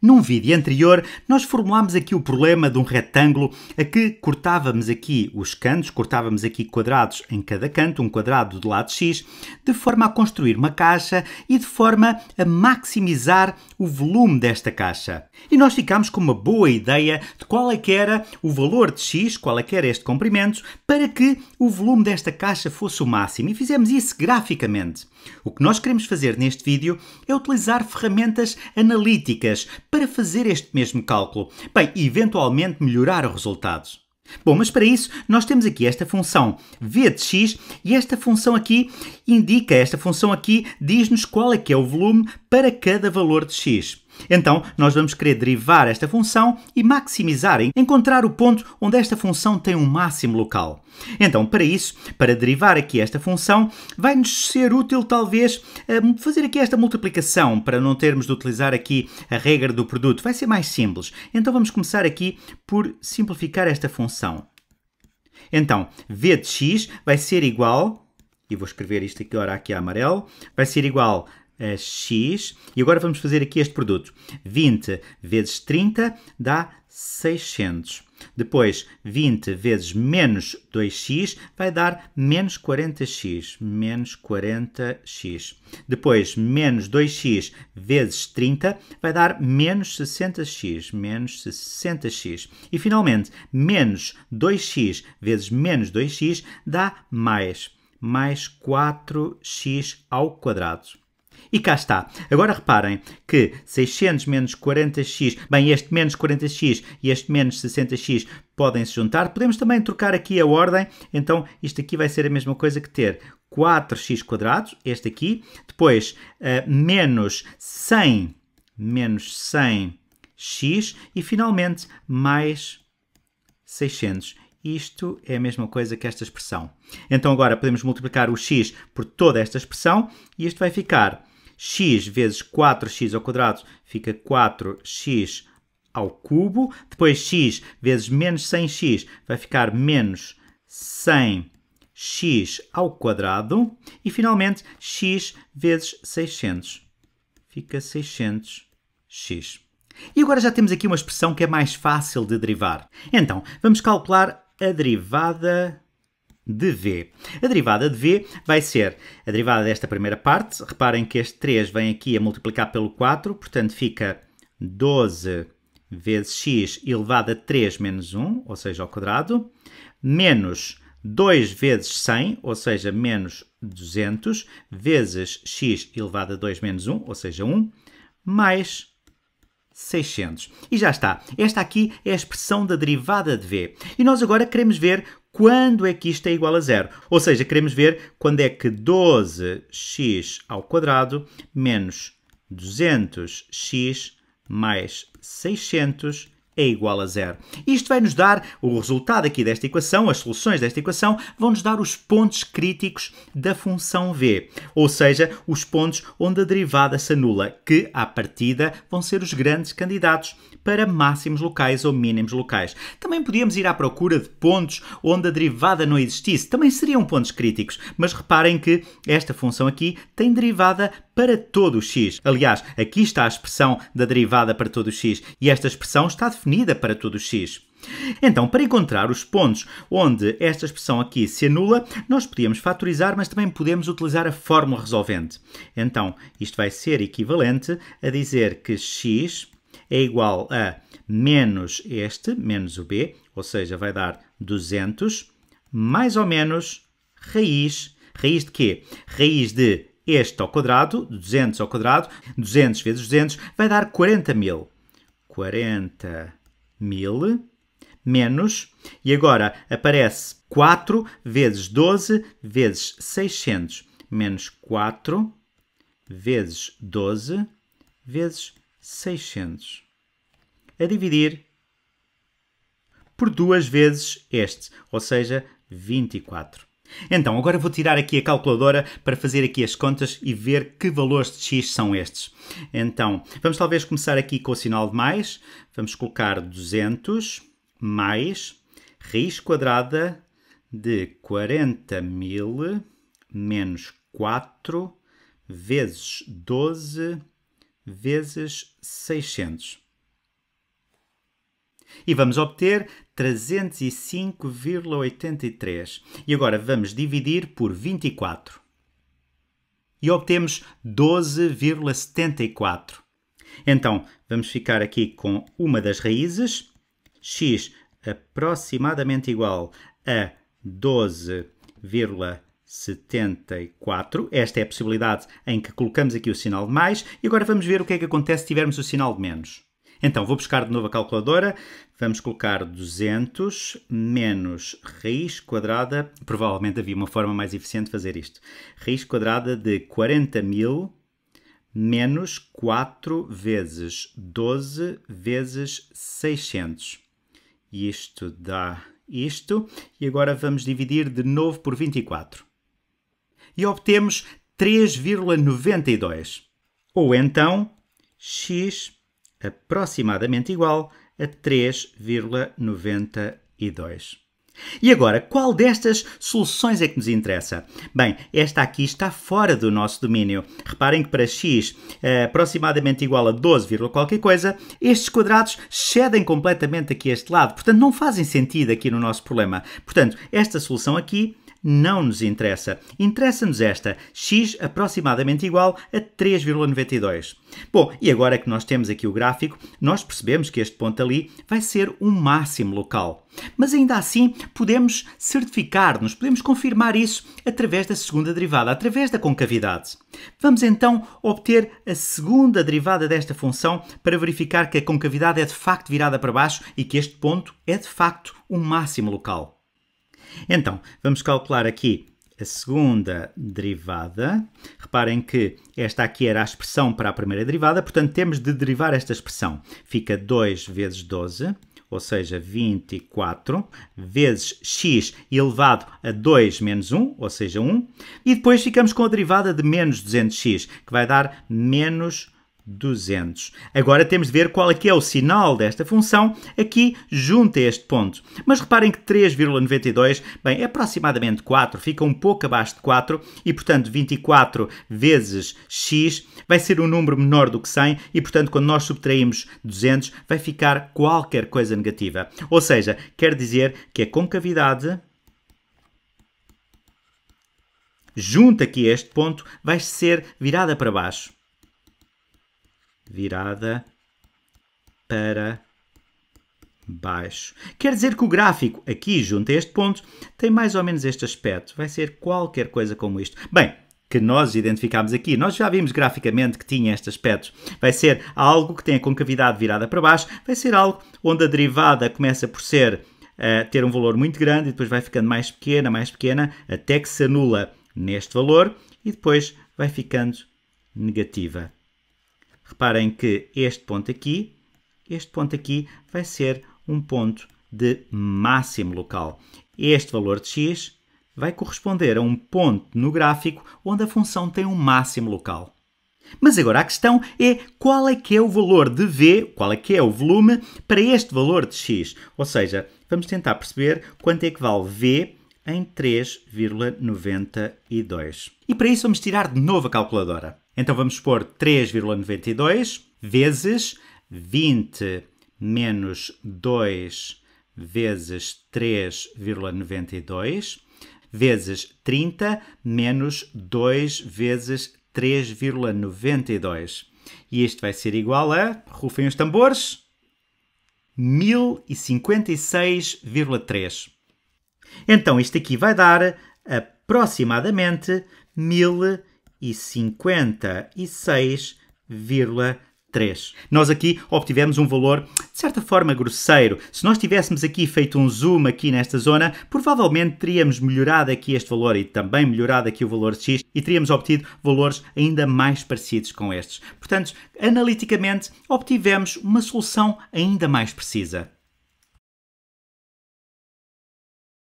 Num vídeo anterior, nós formulámos aqui o problema de um retângulo a que cortávamos aqui os cantos, cortávamos aqui quadrados em cada canto, um quadrado do lado x, de forma a construir uma caixa e de forma a maximizar o volume desta caixa. E nós ficámos com uma boa ideia de qual é que era o valor de x, qual é que era este comprimento, para que o volume desta caixa fosse o máximo. E fizemos isso graficamente. O que nós queremos fazer neste vídeo é utilizar ferramentas analíticas para fazer este mesmo cálculo, bem, e eventualmente melhorar os resultados. Bom, mas para isso nós temos aqui esta função v de x e esta função aqui indica, esta função aqui diz-nos qual é que é o volume para cada valor de x. Então, nós vamos querer derivar esta função e maximizar, encontrar o ponto onde esta função tem um máximo local. Então, para isso, para derivar aqui esta função, vai-nos ser útil, talvez, eh, fazer aqui esta multiplicação, para não termos de utilizar aqui a regra do produto. Vai ser mais simples. Então, vamos começar aqui por simplificar esta função. Então, v de x vai ser igual, e vou escrever isto agora aqui a amarelo, vai ser igual eh, x. E agora vamos fazer aqui este produto. 20 vezes 30 dá 600. Depois, 20 vezes menos 2x vai dar menos 40x. Menos 40x. Depois, menos 2x vezes 30 vai dar menos 60x. Menos 60x. E, finalmente, menos 2x vezes menos 2x dá mais. Mais 4x ao quadrado. E cá está. Agora reparem que 600 menos 40x, bem, este menos 40x e este menos 60x podem se juntar. Podemos também trocar aqui a ordem, então isto aqui vai ser a mesma coisa que ter 4x quadrados, este aqui, depois uh, menos 100, menos 100x e finalmente mais 600. Isto é a mesma coisa que esta expressão. Então agora podemos multiplicar o x por toda esta expressão e isto vai ficar x vezes 4x ao quadrado fica 4x ao cubo. Depois x vezes menos 100x vai ficar menos 100x ao quadrado. E finalmente x vezes 600 fica 600x. E agora já temos aqui uma expressão que é mais fácil de derivar. Então, vamos calcular a derivada de V. A derivada de V vai ser a derivada desta primeira parte. Reparem que este 3 vem aqui a multiplicar pelo 4, portanto fica 12 vezes x elevado a 3 menos 1, ou seja, ao quadrado, menos 2 vezes 100, ou seja, menos 200, vezes x elevado a 2 menos 1, ou seja, 1, mais 600. E já está. Esta aqui é a expressão da derivada de v. E nós agora queremos ver quando é que isto é igual a zero? Ou seja, queremos ver quando é que 12x ao quadrado menos 200x mais 600 é igual a zero. Isto vai nos dar o resultado aqui desta equação, as soluções desta equação vão nos dar os pontos críticos da função v, ou seja, os pontos onde a derivada se anula, que à partida vão ser os grandes candidatos para máximos locais ou mínimos locais. Também podíamos ir à procura de pontos onde a derivada não existisse, também seriam pontos críticos, mas reparem que esta função aqui tem derivada para todo o x. Aliás, aqui está a expressão da derivada para todo o x e esta expressão está definida para todo o x. Então, para encontrar os pontos onde esta expressão aqui se anula, nós podíamos fatorizar, mas também podemos utilizar a fórmula resolvente. Então, isto vai ser equivalente a dizer que x é igual a menos este, menos o b, ou seja, vai dar 200, mais ou menos raiz, raiz de quê? Raiz de este ao quadrado, 200 ao quadrado, 200 vezes 200, vai dar 40 mil. 40 mil menos, e agora aparece 4 vezes 12 vezes 600, menos 4 vezes 12 vezes 600. A dividir por duas vezes este, ou seja, 24. Então, agora vou tirar aqui a calculadora para fazer aqui as contas e ver que valores de x são estes. Então, vamos talvez começar aqui com o sinal de mais. Vamos colocar 200 mais raiz quadrada de 40 mil menos 4 vezes 12 vezes 600. E vamos obter 305,83. E agora vamos dividir por 24. E obtemos 12,74. Então, vamos ficar aqui com uma das raízes, x aproximadamente igual a 12,74. Esta é a possibilidade em que colocamos aqui o sinal de mais. E agora vamos ver o que é que acontece se tivermos o sinal de menos. Então, vou buscar de novo a calculadora. Vamos colocar 200 menos raiz quadrada. Provavelmente havia uma forma mais eficiente de fazer isto. Raiz quadrada de 40 mil menos 4 vezes 12 vezes 600. Isto dá isto. E agora vamos dividir de novo por 24. E obtemos 3,92. Ou então, x aproximadamente igual a 3,92. E agora, qual destas soluções é que nos interessa? Bem, esta aqui está fora do nosso domínio. Reparem que para x é aproximadamente igual a 12, qualquer coisa, estes quadrados cedem completamente aqui a este lado. Portanto, não fazem sentido aqui no nosso problema. Portanto, esta solução aqui não nos interessa. Interessa-nos esta, x aproximadamente igual a 3,92. Bom, e agora que nós temos aqui o gráfico, nós percebemos que este ponto ali vai ser o máximo local. Mas ainda assim, podemos certificar-nos, podemos confirmar isso através da segunda derivada, através da concavidade. Vamos então obter a segunda derivada desta função para verificar que a concavidade é de facto virada para baixo e que este ponto é de facto o máximo local. Então, vamos calcular aqui a segunda derivada. Reparem que esta aqui era a expressão para a primeira derivada, portanto temos de derivar esta expressão. Fica 2 vezes 12, ou seja, 24, vezes x elevado a 2 menos 1, ou seja, 1. E depois ficamos com a derivada de menos 200x, que vai dar menos 1 200. Agora temos de ver qual é que é o sinal desta função aqui junto a este ponto. Mas reparem que 3,92, bem, é aproximadamente 4, fica um pouco abaixo de 4 e, portanto, 24 vezes x vai ser um número menor do que 100 e, portanto, quando nós subtraímos 200 vai ficar qualquer coisa negativa. Ou seja, quer dizer que a concavidade junto aqui a este ponto vai ser virada para baixo virada para baixo. Quer dizer que o gráfico aqui junto a este ponto tem mais ou menos este aspecto. Vai ser qualquer coisa como isto. Bem, que nós identificámos aqui, nós já vimos graficamente que tinha este aspecto. Vai ser algo que tem a concavidade virada para baixo, vai ser algo onde a derivada começa por ser uh, ter um valor muito grande e depois vai ficando mais pequena, mais pequena, até que se anula neste valor e depois vai ficando negativa. Reparem que este ponto aqui, este ponto aqui vai ser um ponto de máximo local. Este valor de x vai corresponder a um ponto no gráfico onde a função tem um máximo local. Mas agora a questão é qual é que é o valor de V, qual é que é o volume para este valor de x. Ou seja, vamos tentar perceber quanto é que vale V em 3,92. E para isso vamos tirar de novo a calculadora. Então vamos pôr 3,92 vezes 20 menos 2 vezes 3,92 vezes 30 menos 2 vezes 3,92. E isto vai ser igual a, rufem os tambores, 1056,3. Então isto aqui vai dar aproximadamente 1056 e 56,3. Nós aqui obtivemos um valor de certa forma grosseiro. Se nós tivéssemos aqui feito um zoom aqui nesta zona, provavelmente teríamos melhorado aqui este valor e também melhorado aqui o valor de x e teríamos obtido valores ainda mais parecidos com estes. Portanto, analiticamente obtivemos uma solução ainda mais precisa.